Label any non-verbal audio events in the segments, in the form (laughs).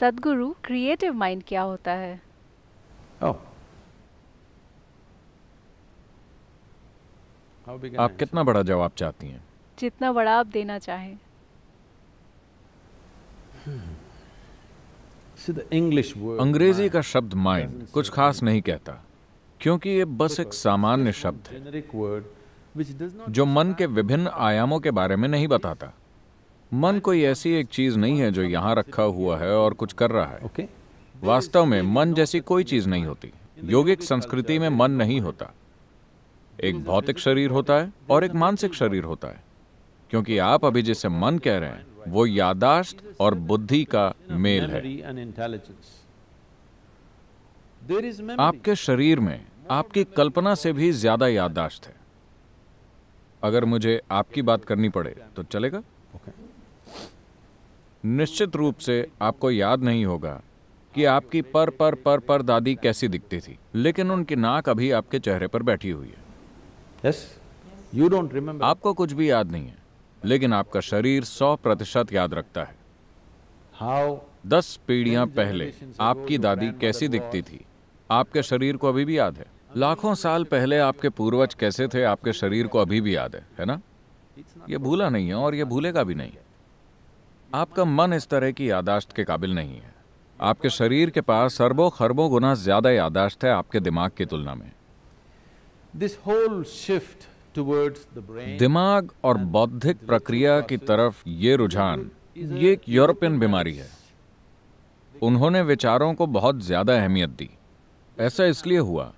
सदगुरु creative mind क्या होता है oh. आप कितना बड़ा जवाब चाहती हैं जितना बड़ा आप देना चाहें इंग्लिश hmm. अंग्रेजी का शब्द माइंड कुछ खास नहीं कहता क्योंकि ये बस एक सामान्य शब्द है जो मन के विभिन्न आयामों के बारे में नहीं बताता मन कोई ऐसी एक चीज नहीं है जो यहाँ रखा हुआ है और कुछ कर रहा है वास्तव में मन जैसी कोई चीज नहीं होती योगिक संस्कृति में मन नहीं होता एक भौतिक शरीर होता है और एक मानसिक शरीर होता है क्योंकि आप अभी जिसे मन कह रहे हैं वो यादाश्त और बुद्धि का मेल है आपके शरीर में आपकी कल्पना से भी ज्यादा यादाश्त है अगर मुझे आपकी बात करनी पड़े तो चलेगा निश्चित रूप से आपको याद नहीं होगा कि आपकी पर पर पर पर दादी कैसी दिखती थी लेकिन उनकी नाक अभी आपके चेहरे पर बैठी हुई है यस यू डोंट रिमेम्बर आपको कुछ भी याद नहीं है लेकिन आपका शरीर सौ प्रतिशत याद रखता है हाउ दस पीढ़ियां पहले आपकी दादी कैसी दिखती थी आपके शरीर को अभी भी याद है लाखों साल पहले आपके पूर्वज कैसे थे आपके शरीर को अभी भी याद है है ना ये भूला नहीं है और ये भूलेगा भी नहीं आपका मन इस तरह की यादाश्त के काबिल नहीं है आपके शरीर के पास अरबों खरबों गुना ज्यादा यादाश्त है आपके दिमाग की तुलना में दिस होल शिफ्ट दिमाग और बौद्धिक प्रक्रिया की तरफ ये रुझान ये एक यूरोपियन बीमारी है उन्होंने विचारों को बहुत ज्यादा अहमियत दी ऐसा इसलिए हुआ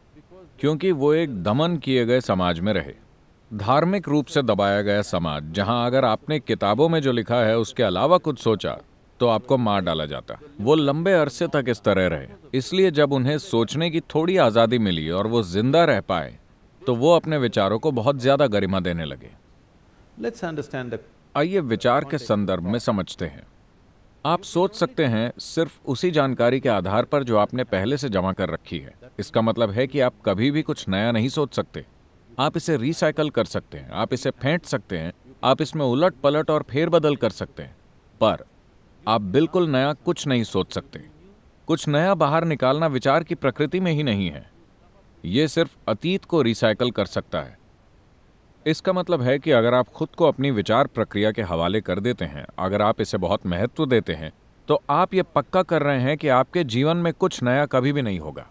क्योंकि वो एक दमन किए गए समाज में रहे धार्मिक रूप से दबाया गया समाज जहां अगर आपने किताबों में जो लिखा है उसके अलावा कुछ सोचा तो आपको मार डाला जाता वो लंबे अरसे तक इस तरह रहे इसलिए जब उन्हें सोचने की थोड़ी आज़ादी मिली और वो जिंदा रह पाए तो वो अपने विचारों को बहुत ज़्यादा गरिमा देने लगे आइए विचार के संदर्भ में समझते हैं आप सोच सकते हैं सिर्फ उसी जानकारी के आधार पर जो आपने पहले से जमा कर रखी है इसका मतलब है कि आप कभी भी कुछ नया नहीं सोच सकते आप इसे रिसाइकल कर सकते हैं आप इसे फेंट सकते हैं आप इसमें उलट पलट और फेरबदल कर सकते हैं पर आप बिल्कुल नया कुछ नहीं सोच सकते कुछ नया बाहर निकालना विचार की प्रकृति में ही नहीं है यह सिर्फ अतीत को रिसाइकल कर सकता है इसका मतलब है कि अगर आप खुद को अपनी विचार प्रक्रिया के हवाले कर देते हैं अगर आप इसे बहुत महत्व देते हैं तो आप ये पक्का कर रहे हैं कि आपके जीवन में कुछ नया कभी भी नहीं होगा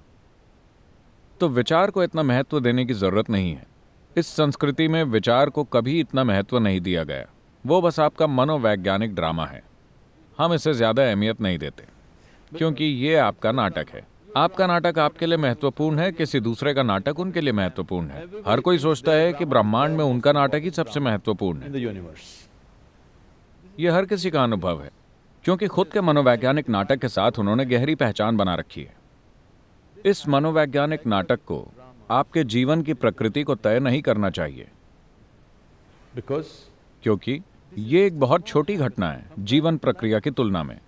तो विचार को इतना महत्व देने की ज़रूरत नहीं है इस संस्कृति में विचार को कभी इतना महत्व नहीं दिया गया वो बस आपका मनोवैज्ञानिक ड्रामा है हम इसे ज़्यादा अहमियत नहीं देते क्योंकि ये आपका नाटक है आपका नाटक आपके लिए महत्वपूर्ण है किसी दूसरे का नाटक उनके लिए महत्वपूर्ण है हर कोई सोचता है कि ब्रह्मांड में उनका नाटक ही सबसे महत्वपूर्ण है ये हर किसी का अनुभव है क्योंकि खुद के मनोवैज्ञानिक नाटक के साथ उन्होंने गहरी पहचान बना रखी है इस मनोवैज्ञानिक नाटक को आपके जीवन की प्रकृति को तय नहीं करना चाहिए बिकॉज क्योंकि ये एक बहुत छोटी घटना है जीवन प्रक्रिया की तुलना में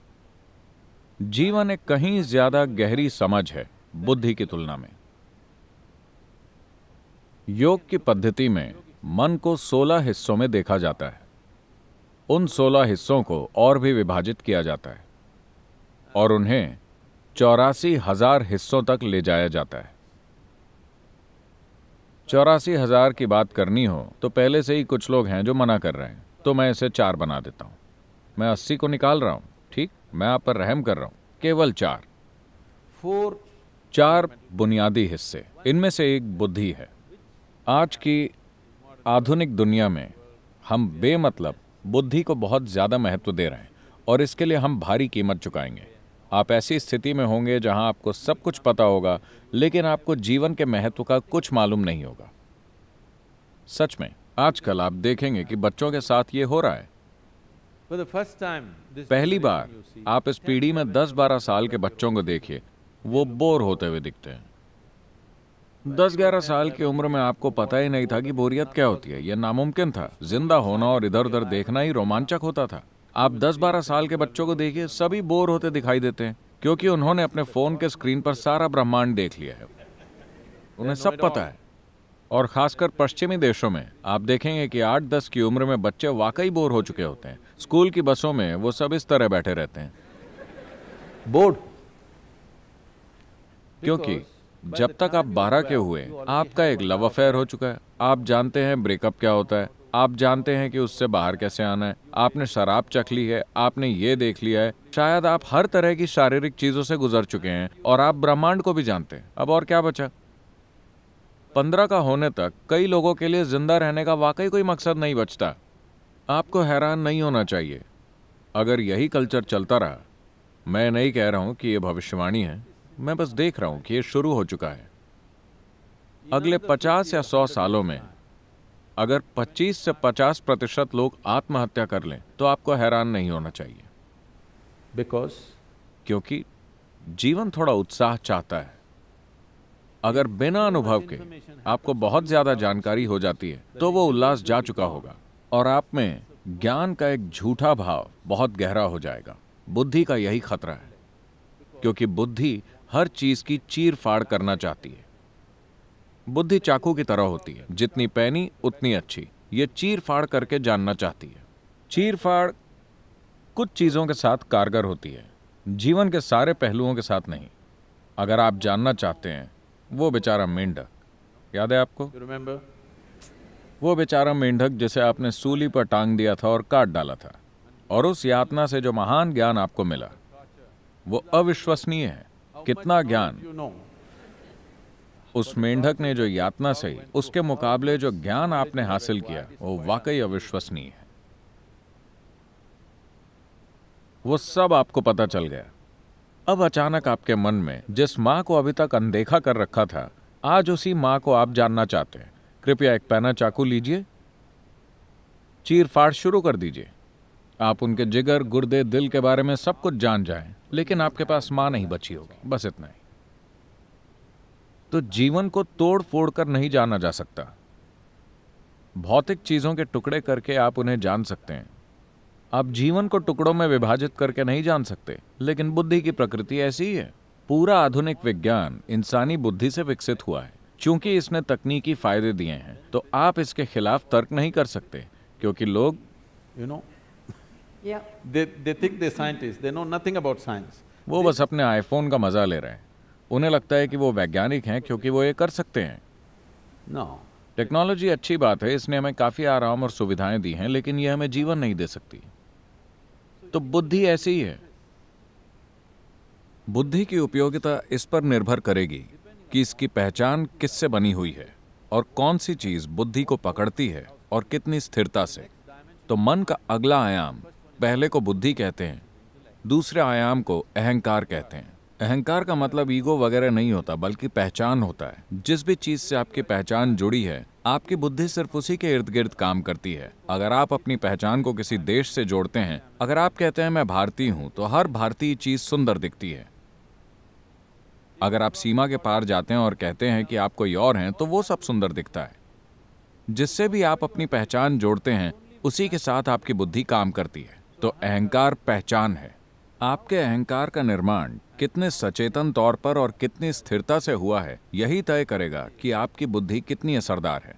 जीवन एक कहीं ज्यादा गहरी समझ है बुद्धि की तुलना में योग की पद्धति में मन को 16 हिस्सों में देखा जाता है उन 16 हिस्सों को और भी विभाजित किया जाता है और उन्हें चौरासी हजार हिस्सों तक ले जाया जाता है चौरासी हजार की बात करनी हो तो पहले से ही कुछ लोग हैं जो मना कर रहे हैं तो मैं इसे चार बना देता हूँ मैं अस्सी को निकाल रहा हूँ ठीक मैं आप पर रहम कर रहा हूँ केवल चार फोर चार बुनियादी हिस्से इनमें से एक बुद्धि है आज की आधुनिक दुनिया में हम बेमतलब बुद्धि को बहुत ज़्यादा महत्व दे रहे हैं और इसके लिए हम भारी कीमत चुकाएंगे आप ऐसी स्थिति में होंगे जहां आपको सब कुछ पता होगा लेकिन आपको जीवन के महत्व का कुछ मालूम नहीं होगा सच में आजकल आप देखेंगे कि बच्चों के साथ ये हो रहा है पहली बार आप इस पीढ़ी में 10-12 साल के बच्चों को देखिए वो बोर होते हुए दिखते हैं 10-11 साल की उम्र में आपको पता ही नहीं था कि बोरियत क्या होती है यह नामुमकिन था जिंदा होना और इधर उधर देखना ही रोमांचक होता था आप 10-12 साल के बच्चों को देखिए सभी बोर होते दिखाई देते हैं क्योंकि उन्होंने अपने फोन के स्क्रीन पर सारा ब्रह्मांड देख लिया है उन्हें सब पता है और खासकर पश्चिमी देशों में आप देखेंगे कि आठ दस की उम्र में बच्चे वाकई बोर हो चुके होते हैं स्कूल की बसों में वो सब इस तरह बैठे रहते हैं बोर्ड क्योंकि जब तक आप बारह के हुए आपका एक लव अफेयर हो चुका है आप जानते हैं ब्रेकअप क्या होता है आप जानते हैं कि उससे बाहर कैसे आना है आपने शराब चख ली है आपने ये देख लिया है शायद आप हर तरह की शारीरिक चीजों से गुजर चुके हैं और आप ब्रह्मांड को भी जानते हैं अब और क्या बचा पंद्रह का होने तक कई लोगों के लिए जिंदा रहने का वाकई कोई मकसद नहीं बचता आपको हैरान नहीं होना चाहिए अगर यही कल्चर चलता रहा मैं नहीं कह रहा हूं कि यह भविष्यवाणी है मैं बस देख रहा हूं कि यह शुरू हो चुका है अगले पचास या सौ सालों में अगर 25 से 50 प्रतिशत लोग आत्महत्या कर लें तो आपको हैरान नहीं होना चाहिए बिकॉज क्योंकि जीवन थोड़ा उत्साह चाहता है अगर बिना अनुभव के आपको बहुत ज्यादा जानकारी हो जाती है तो वो उल्लास जा चुका होगा और आप में ज्ञान का एक झूठा भाव बहुत गहरा हो जाएगा बुद्धि का यही खतरा है क्योंकि बुद्धि हर चीज की चीर फाड़ करना चाहती है बुद्धि चाकू की तरह होती है जितनी पैनी उतनी अच्छी ये चीर फाड़ करके जानना चाहती है चीर फाड़ कुछ चीज़ों के साथ कारगर होती है जीवन के सारे पहलुओं के साथ नहीं अगर आप जानना चाहते हैं वो बेचारा मेंढक याद है आपको रिमेंबर वो बेचारा मेंढक जिसे आपने सूली पर टांग दिया था और काट डाला था और उस यातना से जो महान ज्ञान आपको मिला वो अविश्वसनीय है कितना ज्ञान उस मेंढक ने जो यातना सही उसके मुकाबले जो ज्ञान आपने हासिल किया वो वाकई अविश्वसनीय है वो सब आपको पता चल गया अब अचानक आपके मन में जिस माँ को अभी तक अनदेखा कर रखा था आज उसी माँ को आप जानना चाहते हैं कृपया एक पैना चाकू लीजिए चीर फाड़ शुरू कर दीजिए आप उनके जिगर गुर्दे दिल के बारे में सब कुछ जान जाएं, लेकिन आपके पास माँ नहीं बची होगी बस इतना ही तो जीवन को तोड़ फोड़ कर नहीं जाना जा सकता भौतिक चीजों के टुकड़े करके आप उन्हें जान सकते हैं आप जीवन को टुकड़ों में विभाजित करके नहीं जान सकते लेकिन बुद्धि की प्रकृति ऐसी ही है पूरा आधुनिक विज्ञान इंसानी बुद्धि से विकसित हुआ है क्योंकि इसने तकनीकी फायदे दिए हैं तो आप इसके खिलाफ तर्क नहीं कर सकते क्योंकि लोग you know they they think they scientist they know nothing about science वो बस अपने आईफोन का मजा ले रहे हैं उन्हें लगता है कि वो वैज्ञानिक हैं क्योंकि वो ये कर सकते हैं no. टेक्नोलॉजी अच्छी बात है इसने हमें काफ़ी आराम और सुविधाएं दी हैं लेकिन ये हमें जीवन नहीं दे सकती तो बुद्धि ऐसी ही है बुद्धि की उपयोगिता इस पर निर्भर करेगी कि इसकी पहचान किससे बनी हुई है और कौन सी चीज बुद्धि को पकड़ती है और कितनी स्थिरता से तो मन का अगला आयाम पहले को बुद्धि कहते हैं दूसरे आयाम को अहंकार कहते हैं अहंकार का मतलब ईगो वगैरह नहीं होता बल्कि पहचान होता है जिस भी चीज से आपकी पहचान जुड़ी है आपकी बुद्धि सिर्फ उसी के इर्द गिर्द काम करती है अगर आप अपनी पहचान को किसी देश से जोड़ते हैं अगर आप कहते हैं मैं भारतीय हूं तो हर भारतीय चीज सुंदर दिखती है अगर आप सीमा के पार जाते हैं और कहते हैं कि आप कोई और हैं तो वो सब सुंदर दिखता है जिससे भी आप अपनी पहचान जोड़ते हैं उसी के साथ आपकी बुद्धि काम करती है तो अहंकार पहचान है आपके अहंकार का निर्माण कितने सचेतन तौर पर और कितनी स्थिरता से हुआ है यही तय करेगा कि आपकी बुद्धि कितनी असरदार है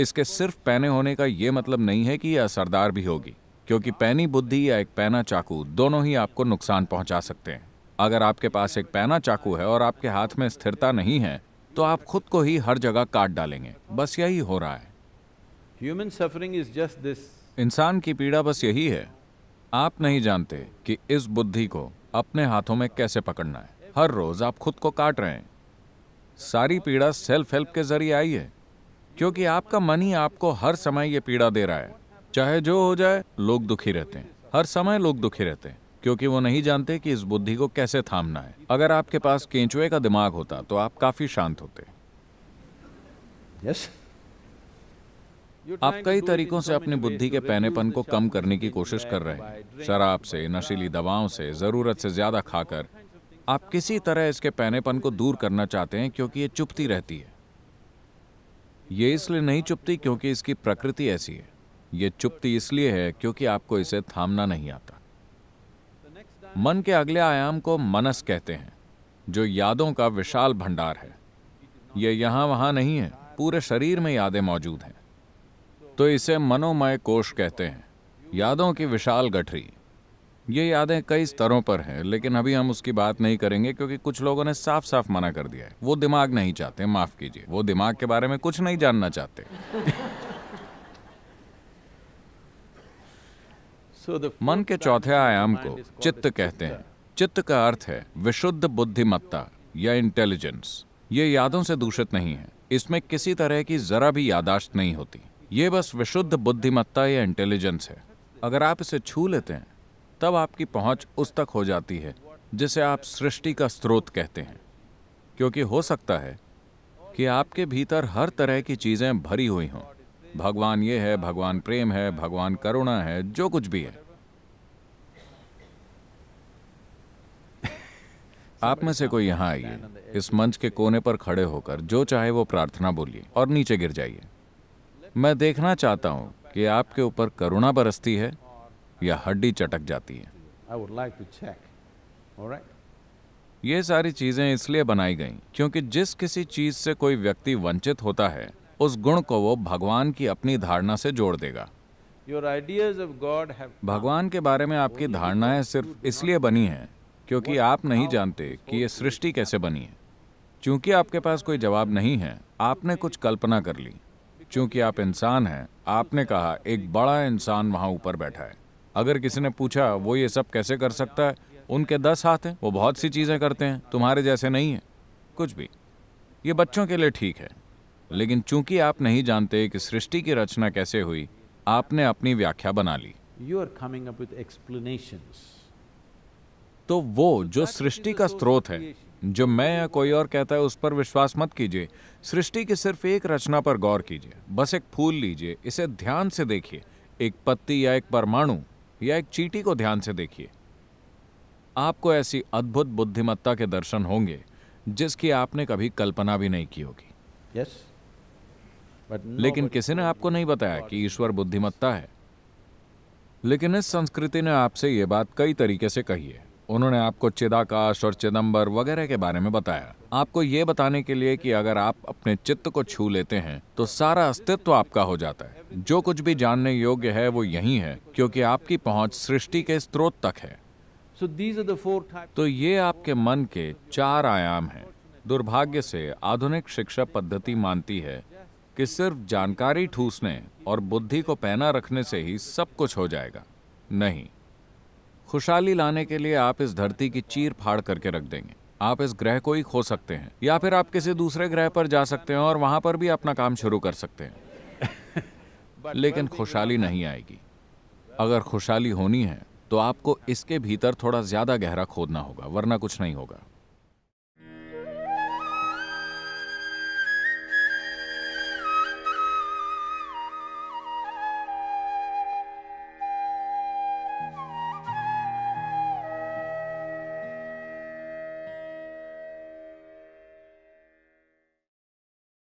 इसके सिर्फ पैने होने का ये मतलब नहीं है कि यह असरदार भी होगी क्योंकि पैनी बुद्धि या एक पैना चाकू दोनों ही आपको नुकसान पहुंचा सकते हैं अगर आपके पास एक पैना चाकू है और आपके हाथ में स्थिरता नहीं है तो आप खुद को ही हर जगह काट डालेंगे बस यही हो रहा है human suffering is just this इंसान की पीड़ा बस यही है आप नहीं जानते कि इस बुद्धि को अपने हाथों में कैसे पकड़ना है हर रोज आप खुद को काट रहे हैं सारी पीड़ा सेल्फ हेल्प के जरिए आई है क्योंकि आपका मन ही आपको हर समय ये पीड़ा दे रहा है चाहे जो हो जाए लोग दुखी रहते हैं हर समय लोग दुखी रहते हैं क्योंकि वो नहीं जानते कि इस बुद्धि को कैसे थामना है अगर आपके पास केंचुए का दिमाग होता तो आप काफी शांत होते यस yes? आप कई तरीकों से अपनी बुद्धि के पहनेपन को कम करने की कोशिश कर रहे हैं शराब से नशीली दवाओं से ज़रूरत से ज़्यादा खाकर आप किसी तरह इसके पहनेपन को दूर करना चाहते हैं क्योंकि ये चुपती रहती है ये इसलिए नहीं चुपती क्योंकि इसकी प्रकृति ऐसी है ये चुपती इसलिए है क्योंकि आपको इसे थामना नहीं आता मन के अगले आयाम को मनस कहते हैं जो यादों का विशाल भंडार है ये यहां वहां नहीं है पूरे शरीर में यादें मौजूद हैं तो इसे मनोमय कोश कहते हैं यादों की विशाल गठरी ये यादें कई स्तरों पर हैं लेकिन अभी हम उसकी बात नहीं करेंगे क्योंकि कुछ लोगों ने साफ साफ मना कर दिया है वो दिमाग नहीं चाहते माफ कीजिए वो दिमाग के बारे में कुछ नहीं जानना चाहते मन के चौथे आयाम को चित्त कहते हैं चित्त का अर्थ है विशुद्ध बुद्धिमत्ता या इंटेलिजेंस ये यादों से दूषित नहीं है इसमें किसी तरह की जरा भी यादाश्त नहीं होती ये बस विशुद्ध बुद्धिमत्ता या इंटेलिजेंस है अगर आप इसे छू लेते हैं तब आपकी पहुंच उस तक हो जाती है जिसे आप सृष्टि का स्रोत कहते हैं क्योंकि हो सकता है कि आपके भीतर हर तरह की चीज़ें भरी हुई हों भगवान ये है भगवान प्रेम है भगवान करुणा है जो कुछ भी है आप में से कोई यहां आइए इस मंच के कोने पर खड़े होकर जो चाहे वो प्रार्थना बोलिए और नीचे गिर जाइए मैं देखना चाहता हूँ कि आपके ऊपर करुणा बरसती है या हड्डी चटक जाती है ये सारी चीजें इसलिए बनाई गईं क्योंकि जिस किसी चीज से कोई व्यक्ति वंचित होता है उस गुण को वो भगवान की अपनी धारणा से जोड़ देगा भगवान के बारे में आपकी धारणाएं सिर्फ इसलिए बनी हैं क्योंकि आप नहीं जानते कि ये सृष्टि कैसे बनी है क्योंकि आपके पास कोई जवाब नहीं है आपने कुछ कल्पना कर ली चूंकि आप इंसान हैं आपने कहा एक बड़ा इंसान वहां ऊपर बैठा है अगर किसी ने पूछा वो ये सब कैसे कर सकता है उनके दस हाथ हैं वो बहुत सी चीज़ें करते हैं तुम्हारे जैसे नहीं है कुछ भी ये बच्चों के लिए ठीक है लेकिन चूंकि आप नहीं जानते कि सृष्टि की रचना कैसे हुई आपने अपनी व्याख्या बना ली you are coming up with explanation तो वो जो सृष्टि का स्रोत है जो मैं या कोई और कहता है उस पर विश्वास मत कीजिए सृष्टि की सिर्फ एक रचना पर गौर कीजिए बस एक फूल लीजिए इसे ध्यान से देखिए एक पत्ती या एक परमाणु या एक चीटी को ध्यान से देखिए आपको ऐसी अद्भुत बुद्धिमत्ता के दर्शन होंगे जिसकी आपने कभी कल्पना भी नहीं की होगी yes, लेकिन किसी ने आपको नहीं बताया कि ईश्वर बुद्धिमत्ता है लेकिन इस संस्कृति ने आपसे ये बात कई तरीके से कही है उन्होंने आपको चिदाकाश और चिदम्बर वगैरह के बारे में बताया आपको ये बताने के लिए कि अगर आप अपने चित्त को छू लेते हैं तो सारा अस्तित्व आपका हो जाता है जो कुछ भी जानने योग्य है वो यही है क्योंकि आपकी पहुंच सृष्टि के स्रोत तक है तो ये आपके मन के चार आयाम हैं दुर्भाग्य से आधुनिक शिक्षा पद्धति मानती है कि सिर्फ जानकारी ठूसने और बुद्धि को पहना रखने से ही सब कुछ हो जाएगा नहीं खुशहाली लाने के लिए आप इस धरती की चीर फाड़ करके रख देंगे आप इस ग्रह को ही खो सकते हैं या फिर आप किसी दूसरे ग्रह पर जा सकते हैं और वहां पर भी अपना काम शुरू कर सकते हैं (laughs) लेकिन खुशहाली नहीं आएगी अगर खुशहाली होनी है तो आपको इसके भीतर थोड़ा ज्यादा गहरा खोदना होगा वरना कुछ नहीं होगा